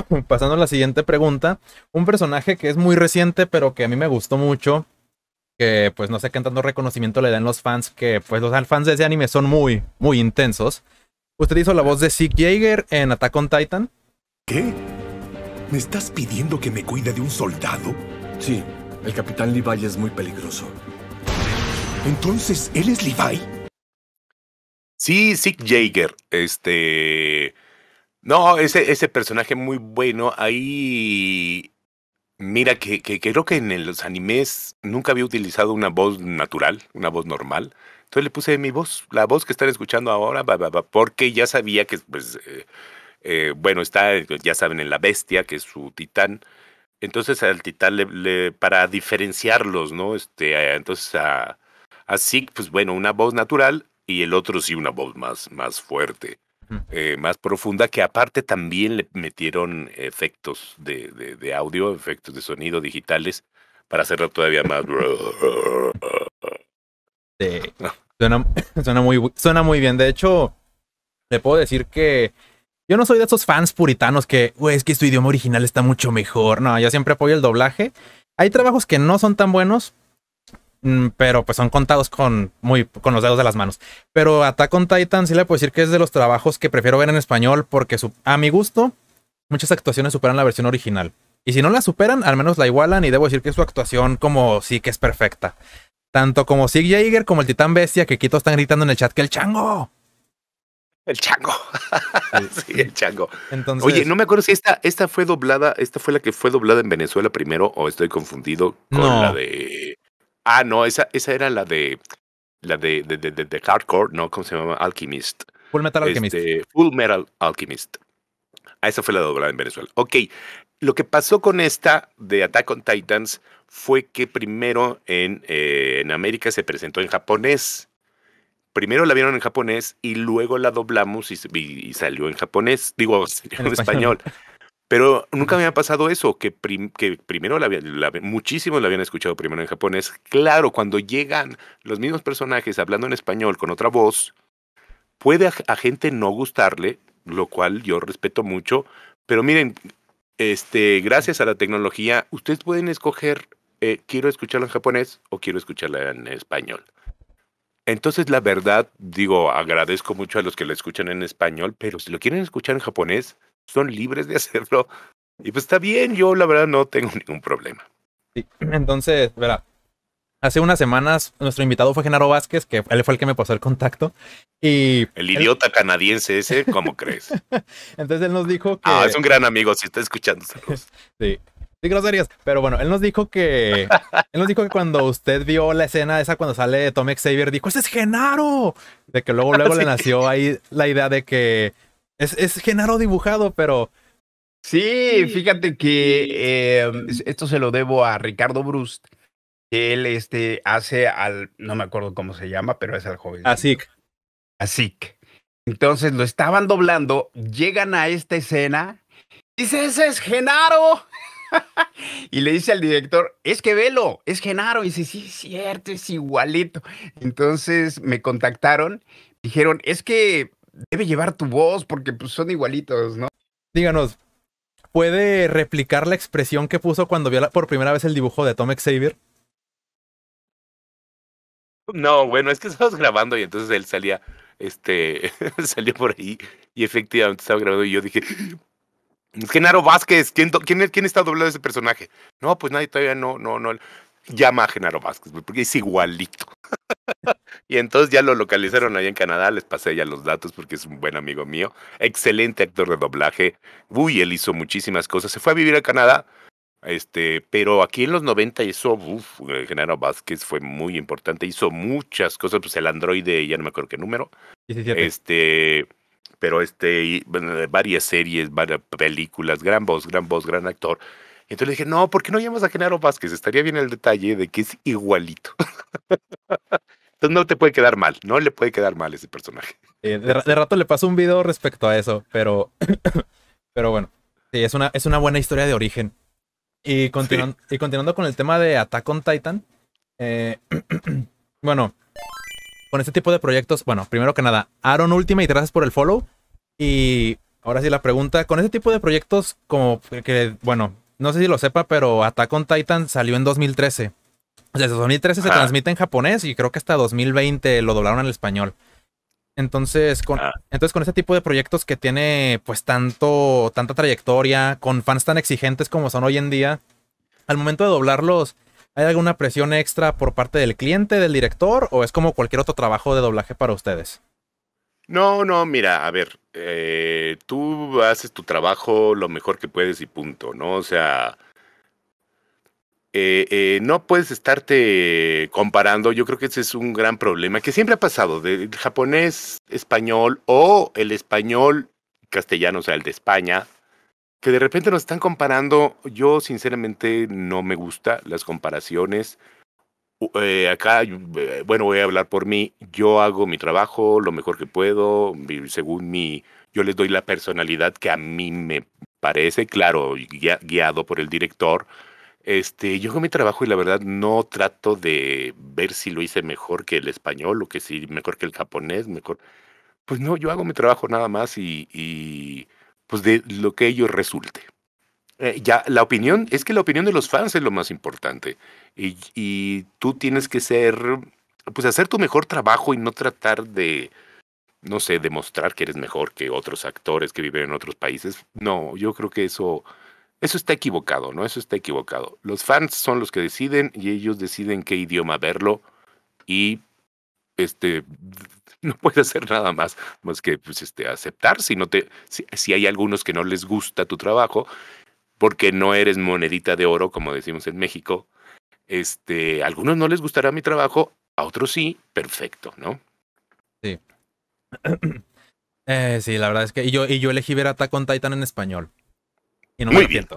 pasando a la siguiente pregunta, un personaje que es muy reciente, pero que a mí me gustó mucho, que pues no sé qué tanto reconocimiento le dan los fans, que pues los fans de ese anime son muy, muy intensos. Usted hizo la voz de Sieg Jaeger en Attack on Titan. ¿Qué? ¿Me estás pidiendo que me cuide de un soldado? Sí, el capitán Levi es muy peligroso. ¿Entonces él es Levi? Sí, Sieg Jaeger. Este. No, ese, ese personaje muy bueno. Ahí. Mira, que, que, creo que en los animes nunca había utilizado una voz natural, una voz normal. Entonces le puse mi voz, la voz que están escuchando ahora, porque ya sabía que, pues, eh, eh bueno, está, eh, ya saben, en la bestia, que es su titán. Entonces al titán le, para diferenciarlos, ¿no? Este, entonces a, pues bueno, una voz natural y el otro sí una voz más, más fuerte. Eh, más profunda, que aparte también le metieron efectos de, audio, efectos de sonido digitales, para hacerlo todavía más. Suena, muy, suena muy bien. De hecho, le puedo decir que yo no soy de esos fans puritanos que, güey, es que su idioma original está mucho mejor. No, yo siempre apoyo el doblaje. Hay trabajos que no son tan buenos, Mm, pero pues son contados con muy con los dedos de las manos. Pero Attack on Titan sí le puedo decir que es de los trabajos que prefiero ver en español porque a mi gusto muchas actuaciones superan la versión original. Y si no la superan, al menos la igualan y debo decir que su actuación como sí que es perfecta. Tanto como Sig Jaeger como el Titán Bestia que Quito están gritando en el chat que el chango. El chango. sí, el chango. Entonces, Oye, no me acuerdo si esta, fue doblada, esta fue la que fue doblada en Venezuela primero o estoy confundido con la de Ah, no, esa, esa era la de la de, de, de, de Hardcore, ¿no? ¿Cómo se llama? Alchemist. Full Metal Alchemist. Este, Full Metal Alchemist. Ah, esa fue la doblada en Venezuela. Ok, lo que pasó con esta de Attack on Titans fue que primero en, eh, en América se presentó en japonés. Primero la vieron en japonés y luego la doblamos y, salió en japonés. Digo, en, español. Pero nunca me ha pasado eso, que, primero la, muchísimos la habían escuchado primero en japonés. Claro, cuando llegan los mismos personajes hablando en español con otra voz, puede a, gente no gustarle, lo cual yo respeto mucho, pero miren, este, gracias a la tecnología, ustedes pueden escoger, eh, quiero escucharla en japonés o quiero escucharla en español. Entonces, la verdad, digo, agradezco mucho a los que la escuchan en español, pero si lo quieren escuchar en japonés, son libres de hacerlo. Y pues está bien, yo la verdad no tengo ningún problema. Sí. Entonces, verá, hace unas semanas nuestro invitado fue Genaro Vázquez, que él fue el que me pasó el contacto. Y el idiota canadiense ese, ¿cómo crees? Entonces él nos dijo ah, que... Ah, es un gran amigo, si está escuchando. sí, Sí, groserías. Pero bueno, él nos dijo que. él nos dijo que cuando usted vio la escena esa cuando sale Tom Xavier, dijo: ¡Ese es Genaro! De que luego, luego le nació ahí la idea de que es, Genaro dibujado, pero... Sí, fíjate que em, esto se lo debo a Ricardo Brust. Que él este, hace al, no me acuerdo cómo se llama, pero es al joven. así Asik. Entonces lo estaban doblando, llegan a esta escena, dice, ese es Genaro. y le dice al director, es que velo, es Genaro. Y dice, sí, es cierto, es igualito. Entonces me contactaron, dijeron, es que debe llevar tu voz porque pues, son igualitos, ¿no? Díganos, ¿puede replicar la expresión que puso cuando vio por primera vez el dibujo de Tom Xavier? No, bueno, es que estabas grabando y entonces él salía, este, salió por ahí y efectivamente estaba grabando y yo dije, Genaro Vázquez, ¿quién, quién, quién está doblado ese personaje? No, pues nadie todavía no, no, no llama a Genaro Vázquez, porque es igualito. y entonces ya lo localizaron allá en Canadá, les pasé ya los datos porque es un buen amigo mío, excelente actor de doblaje. Uy, él hizo muchísimas cosas, se fue a vivir a Canadá, este, pero aquí en los 90 hizo, uff, eh, Genaro Vázquez fue muy importante, hizo muchas cosas, pues el androide, ya no me acuerdo qué número. Este, pero este, varias series, varias películas, gran voz, gran voz, gran actor. Entonces le dije, no, ¿por qué no llamas a Genaro Vázquez? Estaría bien el detalle de que es igualito. Entonces no te puede quedar mal, no le puede quedar mal ese personaje. Eh, de, rato le paso un video respecto a eso, pero, pero bueno, sí, es una, es una buena historia de origen. Y continuando, y continuando con el tema de Attack on Titan, eh, bueno, con este tipo de proyectos, bueno, primero que nada, Aaron última y gracias por el follow. Y ahora sí la pregunta, con este tipo de proyectos como que, bueno, no sé si lo sepa, pero Attack on Titan salió en 2013. Desde 2013 se transmite en japonés y creo que hasta 2020 lo doblaron al español. Entonces con, ah. entonces, con este tipo de proyectos que tiene pues tanto, tanta trayectoria, con fans tan exigentes como son hoy en día, al momento de doblarlos, ¿hay alguna presión extra por parte del cliente, del director, o es como cualquier otro trabajo de doblaje para ustedes? No, no, mira, a ver, eh, tú haces tu trabajo lo mejor que puedes y punto, ¿no? O sea, eh, eh, no puedes estarte comparando, yo creo que ese es un gran problema que siempre ha pasado, del japonés, español o el español castellano, o sea, el de España, que de repente nos están comparando, yo sinceramente no me gusta las comparaciones. Eh, acá, eh, bueno, voy a hablar por mí, yo hago mi trabajo lo mejor que puedo, según mi, yo les doy la personalidad que a mí me parece, claro, guiado por el director. Este, yo hago mi trabajo y la verdad no trato de ver si lo hice mejor que el español o que si mejor que el japonés, mejor. Pues no, yo hago mi trabajo nada más y, y pues de lo que ello resulte. Eh, ya, la opinión, es que la opinión de los fans es lo más importante. Y, y, tú tienes que ser, pues hacer tu mejor trabajo y no tratar de, no sé, demostrar que eres mejor que otros actores que viven en otros países. No, yo creo que eso, eso está equivocado, ¿no? Eso está equivocado. Los fans son los que deciden y ellos deciden qué idioma verlo y este no puedes hacer nada más más que pues, este, aceptar si no te si hay algunos que no les gusta tu trabajo porque no eres monedita de oro, como decimos en México. Este, a algunos no les gustará mi trabajo, a otros sí, perfecto, ¿no? Sí. Eh, sí, la verdad es que y yo, y yo elegí ver con Titan en español. Y Muy me Bien.